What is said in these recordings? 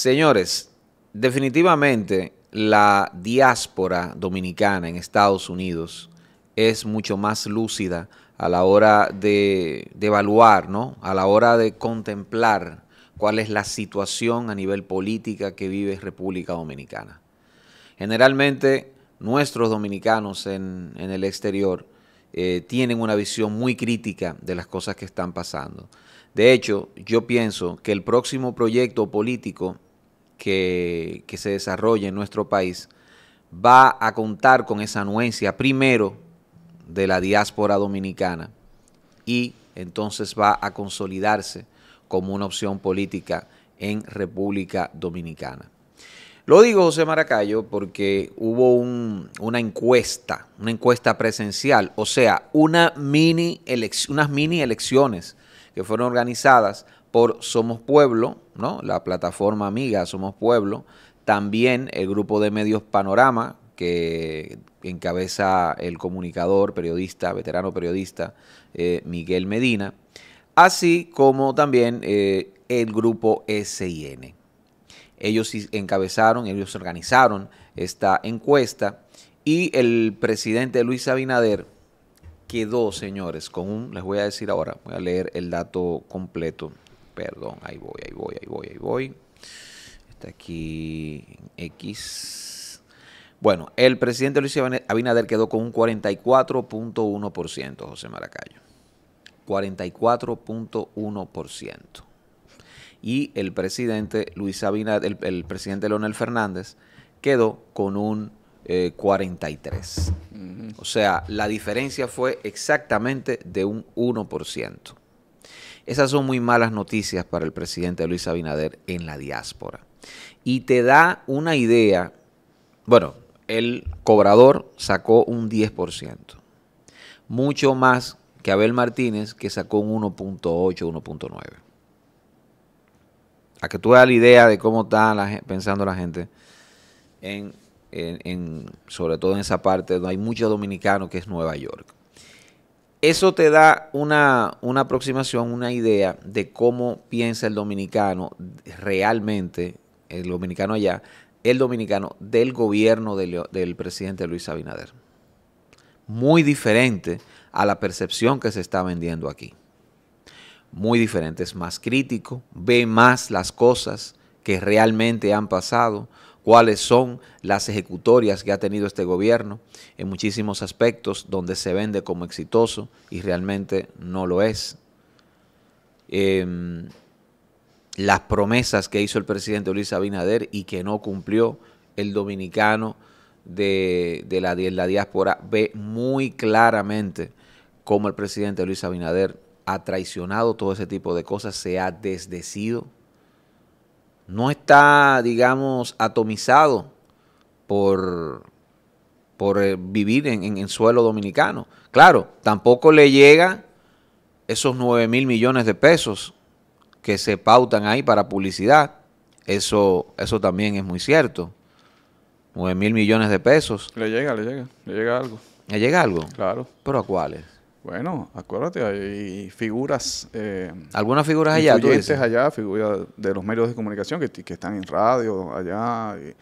Señores, definitivamente la diáspora dominicana en Estados Unidos es mucho más lúcida a la hora de, evaluar, ¿no? a la hora de contemplar cuál es la situación a nivel política que vive República Dominicana. Generalmente nuestros dominicanos en, el exterior eh, tienen una visión muy crítica de las cosas que están pasando. De hecho, yo pienso que el próximo proyecto político que, se desarrolle en nuestro país va a contar con esa anuencia primero de la diáspora dominicana y entonces va a consolidarse como una opción política en República Dominicana. Lo digo, José Maracayo, porque hubo una encuesta, una encuesta presencial, o sea, una mini unas mini elecciones que fueron organizadas por Somos Pueblo, ¿no? la plataforma amiga Somos Pueblo, también el grupo de medios Panorama, que encabeza el comunicador, periodista, veterano periodista eh, Miguel Medina, así como también eh, el grupo SIN. Ellos encabezaron, ellos organizaron esta encuesta y el presidente Luis Abinader quedó, señores, con un, les voy a decir ahora, voy a leer el dato completo Perdón, ahí voy, ahí voy, ahí voy, ahí voy. Está aquí X. Bueno, el presidente Luis Abinader quedó con un 44.1%, José Maracayo. 44.1%. Y el presidente Luis Abinader, el, presidente Leonel Fernández, quedó con un 43. Eh, o sea, la diferencia fue exactamente de un 1%. Esas son muy malas noticias para el presidente Luis Abinader en la diáspora. Y te da una idea, bueno, el cobrador sacó un 10%, mucho más que Abel Martínez que sacó un 1.8, 1.9. A que tú veas la idea de cómo está pensando la gente en sobre todo en esa parte donde hay muchos dominicanos que es Nueva York. Eso te da una, aproximación, una idea de cómo piensa el dominicano realmente, el dominicano allá, el dominicano del gobierno del, del presidente Luis Abinader. Muy diferente a la percepción que se está vendiendo aquí. Muy diferente, es más crítico, ve más las cosas que realmente han pasado, cuáles son las ejecutorias que ha tenido este gobierno en muchísimos aspectos donde se vende como exitoso y realmente no lo es. Em, las promesas que hizo el presidente Luis Abinader y que no cumplió el dominicano de, la, de la diáspora ve muy claramente cómo el presidente Luis Abinader ha traicionado todo ese tipo de cosas, se ha desdecido no está, digamos, atomizado por, por eh, vivir en, en, suelo dominicano. Claro, tampoco le llega esos 9 mil millones de pesos que se pautan ahí para publicidad. Eso, eso también es muy cierto. 9 mil millones de pesos. Le llega, le llega, le llega algo. ¿Le llega algo? Claro. ¿Pero a cuáles? Bueno, acuérdate, hay figuras. Eh, Algunas figuras allá, allá, figuras de los medios de comunicación que, están en radio, allá. le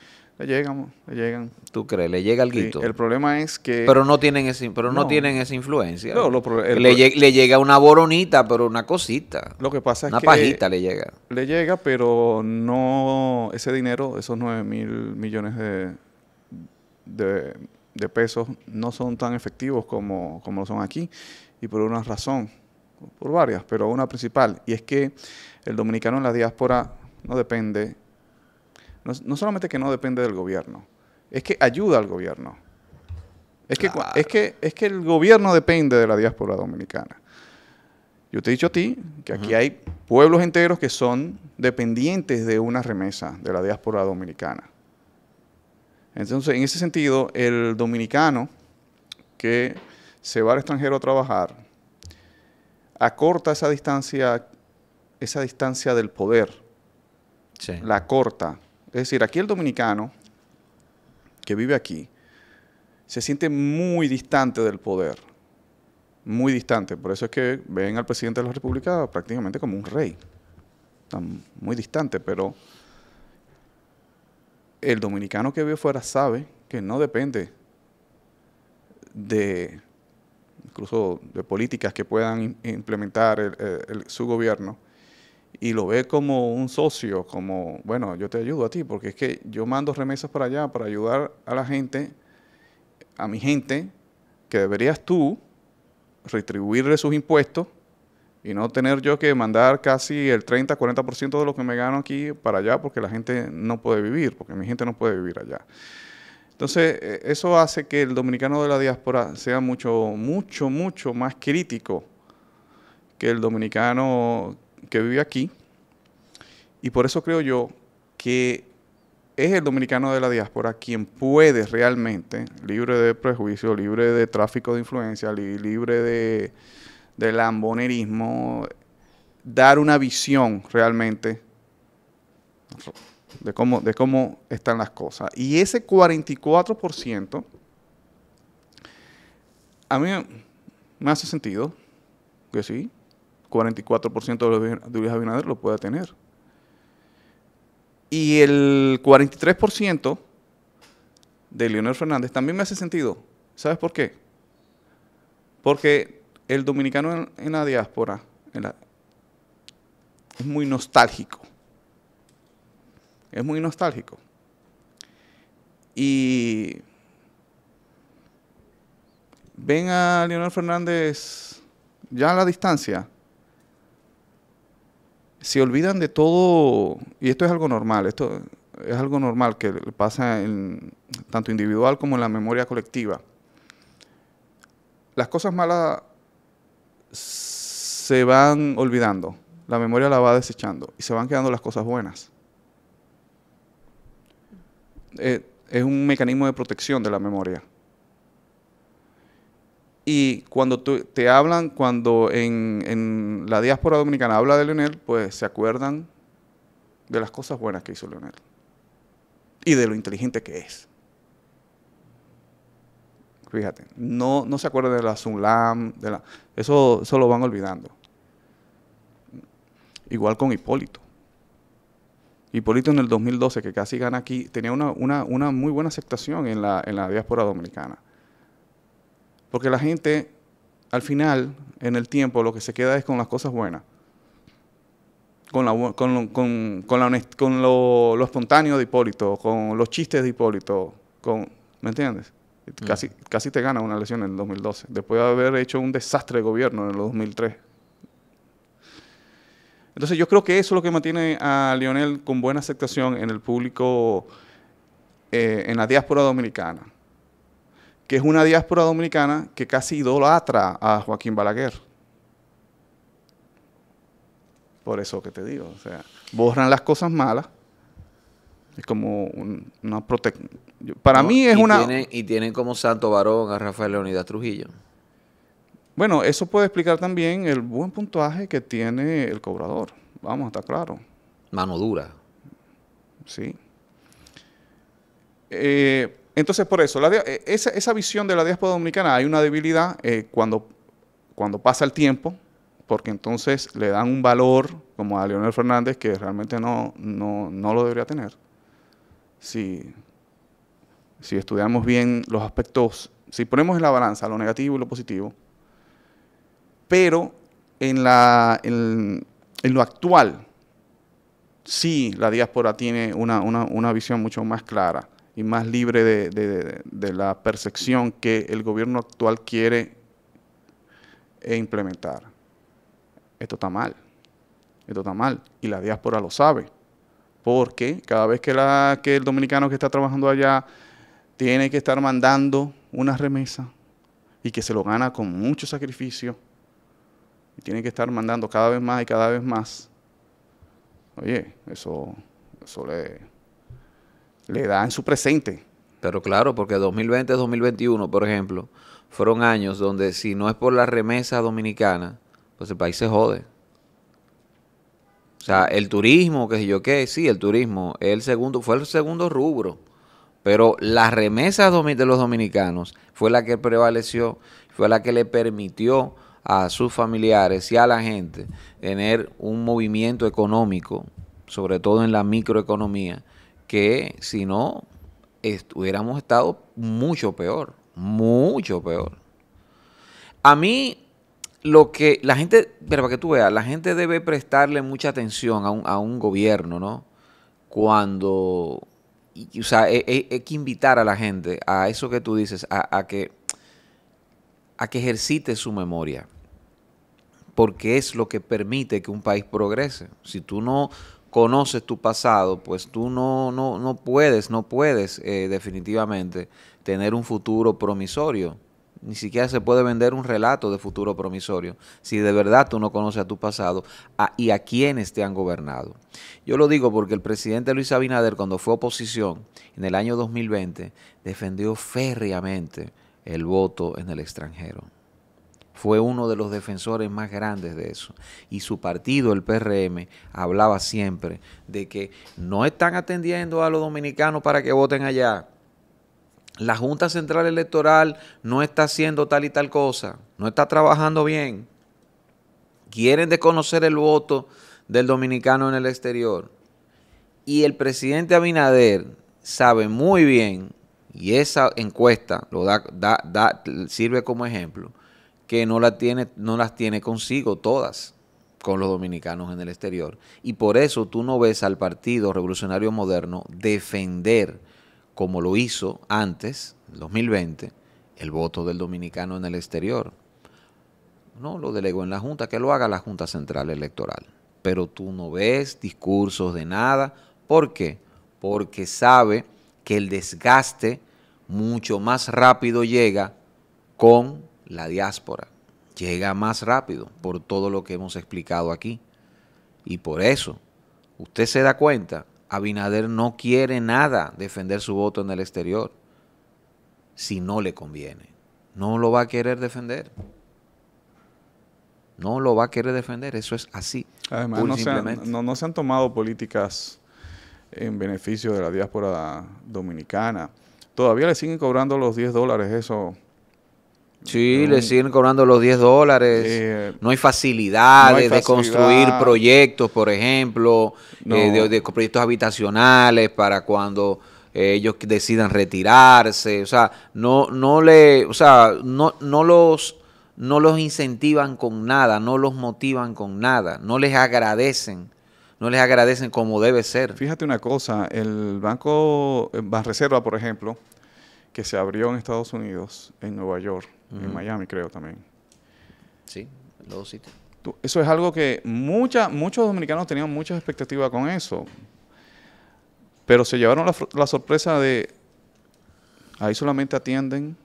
llegan, le llegan. ¿Tú crees? Le llega algo. el problema es que. Pero no tienen, ese, pero no, tienen esa influencia. No, le, llega una boronita, pero una cosita. Lo que pasa es que. Una pajita le llega. Le llega, pero no. Ese dinero, esos 9 mil millones de de pesos no son tan efectivos como, lo son aquí, y por una razón, por varias, pero una principal, y es que el dominicano en la diáspora no depende, no, solamente que no depende del gobierno, es que ayuda al gobierno. Es que, es, que, es que el gobierno depende de la diáspora dominicana. Yo te he dicho a ti que aquí hay pueblos enteros que son dependientes de una remesa de la diáspora dominicana. Entonces, en ese sentido, el dominicano que se va al extranjero a trabajar acorta esa distancia, esa distancia del poder. Sí. La acorta. Es decir, aquí el dominicano que vive aquí se siente muy distante del poder. Muy distante. Por eso es que ven al presidente de la República prácticamente como un rey. Muy distante, pero el dominicano que vive fuera sabe que no depende de incluso de políticas que puedan implementar su gobierno y lo ve como un socio, como, bueno, yo te ayudo a ti, porque es que yo mando remesas para allá para ayudar a la gente, a mi gente, que deberías tú retribuirle sus impuestos y no tener yo que mandar casi el 30, 40% de lo que me gano aquí para allá porque la gente no puede vivir, porque mi gente no puede vivir allá. Entonces, eh, eso hace que el dominicano de la diáspora sea mucho, mucho, mucho más crítico que el dominicano que vive aquí. Y por eso creo yo que es el dominicano de la diáspora quien puede realmente, libre de prejuicio, libre de tráfico de influencia, libre de, del ambonerismo, dar una visión realmente de cómo, de cómo están las cosas. Y ese 44%, a mí me hace sentido que sí, 44% de Luis Abinader lo pueda tener. Y el 43% de Leonel Fernández también me hace sentido. ¿Sabes por qué? Porque el dominicano en, la diáspora es muy nostálgico. Es muy nostálgico. Y ven a Leonel Fernández ya a la distancia. Se olvidan de todo, y esto es algo normal, esto es algo normal que pasa en, tanto individual como en la memoria colectiva. Las cosas malas se van olvidando, la memoria la va desechando y se van quedando las cosas buenas. Eh, es un mecanismo de protección de la memoria. Y cuando te hablan, cuando en, en, la diáspora dominicana habla de Leonel, pues se acuerdan de las cosas buenas que hizo Leonel y de lo inteligente que es. Fíjate, no, no se acuerda de la Zulam, de la, eso, lo van olvidando. Igual con Hipólito. Hipólito en el 2012, que casi gana aquí, tenía una, muy buena aceptación en la, diáspora dominicana. Porque la gente, al final, en el tiempo, lo que se queda es con las cosas buenas. Con, la, con, con, lo, espontáneo de Hipólito, con los chistes de Hipólito, con, ¿me entiendes? Mm. Casi, te gana una lesión en el 2012, después de haber hecho un desastre de gobierno en el 2003. Entonces yo creo que eso es lo que mantiene a Lionel con buena aceptación en el público, eh, en la diáspora dominicana, que es una diáspora dominicana que casi idolatra a Joaquín Balaguer. Por eso que te digo, o sea, borran las cosas malas, es como una protección para mí es una... y tienen como santo varón a Rafael Leonidas Trujillo. Bueno, eso puede explicar también el buen puntaje que tiene el cobrador. Vamos, está claro. Mano dura. Sí. Eh, entonces, por eso, eh, esa, visión de la diáspora dominicana, hay una debilidad eh, cuando, cuando pasa el tiempo, porque entonces le dan un valor como a Leonel Fernández que realmente no, no lo debería tener. Sí si estudiamos bien los aspectos, si ponemos en la balanza lo negativo y lo positivo, pero en, lo actual, sí la diáspora tiene una, visión mucho más clara y más libre de, la percepción que el gobierno actual quiere e implementar. Esto está mal, esto está mal, y la diáspora lo sabe, porque cada vez que, que el dominicano que está trabajando allá tiene que estar mandando una remesa y que se lo gana con mucho sacrificio. Y tiene que estar mandando cada vez más y cada vez más. Oye, eso, eso le, da en su presente. Pero claro, porque 2020, 2021, por ejemplo, fueron años donde si no es por la remesa dominicana, pues el país se jode. O sea, el turismo, qué sé yo qué, sí, el turismo, el segundo, fue el segundo rubro pero las remesas de los dominicanos fue la que prevaleció, fue la que le permitió a sus familiares y a la gente tener un movimiento económico, sobre todo en la microeconomía, que si no hubiéramos estado mucho peor, mucho peor. A mí lo que la gente, pero para que tú veas, la gente debe prestarle mucha atención a un, a un gobierno, ¿no? Cuando y, o sea, hay, que invitar a la gente a eso que tú dices, a, que, a que ejercite su memoria, porque es lo que permite que un país progrese. Si tú no conoces tu pasado, pues tú no, no, no puedes, no puedes eh, definitivamente tener un futuro promisorio. Ni siquiera se puede vender un relato de futuro promisorio si de verdad tú no conoces a tu pasado y a quienes te han gobernado. Yo lo digo porque el presidente Luis Abinader, cuando fue oposición en el año 2020, defendió férreamente el voto en el extranjero. Fue uno de los defensores más grandes de eso. Y su partido, el PRM, hablaba siempre de que no están atendiendo a los dominicanos para que voten allá la Junta Central Electoral no está haciendo tal y tal cosa, no está trabajando bien, quieren desconocer el voto del dominicano en el exterior. Y el presidente Abinader sabe muy bien, y esa encuesta lo sirve como ejemplo, que no, la tiene, no las tiene consigo todas con los dominicanos en el exterior. Y por eso tú no ves al Partido Revolucionario Moderno defender como lo hizo antes, en 2020, el voto del dominicano en el exterior. No, lo delegó en la Junta, que lo haga la Junta Central Electoral. Pero tú no ves discursos de nada. ¿Por qué? Porque sabe que el desgaste mucho más rápido llega con la diáspora. Llega más rápido por todo lo que hemos explicado aquí. Y por eso, usted se da cuenta Abinader no quiere nada defender su voto en el exterior si no le conviene. No lo va a querer defender. No lo va a querer defender, eso es así. Además, no se, han, se han tomado políticas en beneficio de la diáspora dominicana. Todavía le siguen cobrando los 10 dólares eso Sí, le siguen cobrando los 10 dólares. Eh, no hay facilidades de construir proyectos, por ejemplo, eh, de, proyectos habitacionales para cuando eh, ellos decidan retirarse. O sea, no, no le, o sea, no, no los no los incentivan con nada, no los motivan con nada, no les agradecen, no les agradecen como debe ser. Fíjate una cosa, el banco reserva por ejemplo, que se abrió en Estados Unidos, en Nueva York, en Miami, creo también. Sí, en los dos sitios. Eso es algo que mucha, muchos dominicanos tenían muchas expectativas con eso. Pero se llevaron la, la sorpresa de ahí solamente atienden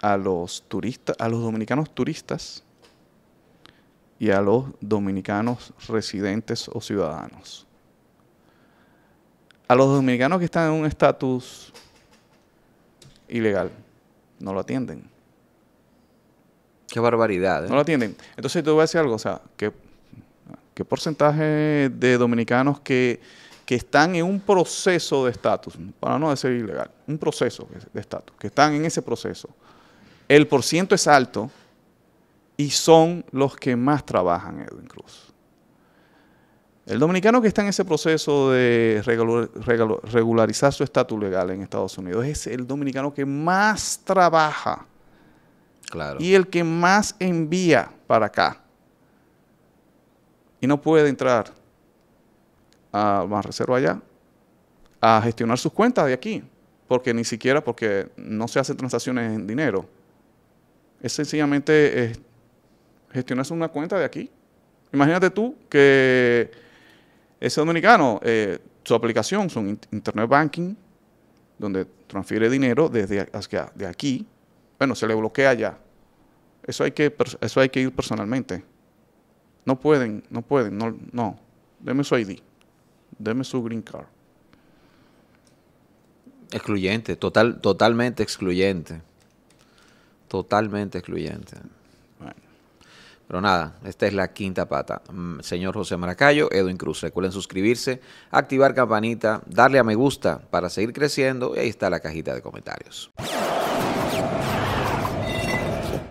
a los turistas, a los dominicanos turistas y a los dominicanos residentes o ciudadanos. A los dominicanos que están en un estatus ilegal no lo atienden. Qué barbaridad. ¿eh? No lo atienden. Entonces te voy a decir algo, o sea, ¿qué, qué porcentaje de dominicanos que, están en un proceso de estatus, para no decir ilegal, un proceso de estatus, que están en ese proceso? El porcentaje es alto y son los que más trabajan, Edwin Cruz. El dominicano que está en ese proceso de regularizar su estatus legal en Estados Unidos es el dominicano que más trabaja y el que más envía para acá. Y no puede entrar a más reserva allá a gestionar sus cuentas de aquí, porque ni siquiera porque no se hacen transacciones en dinero. Es sencillamente gestionar eh, gestionarse una cuenta de aquí. Imagínate tú que ese dominicano, eh, su aplicación su Internet Banking, donde transfiere dinero desde de aquí. Bueno, se le bloquea ya. Eso hay que, eso hay que ir personalmente. No pueden, no pueden, no, no. Deme su ID. Deme su green card. Excluyente, total, totalmente excluyente. Totalmente excluyente. Pero nada, esta es la quinta pata. Mm, señor José Maracayo, Edwin Cruz. Recuerden suscribirse, activar campanita, darle a me gusta para seguir creciendo y ahí está la cajita de comentarios.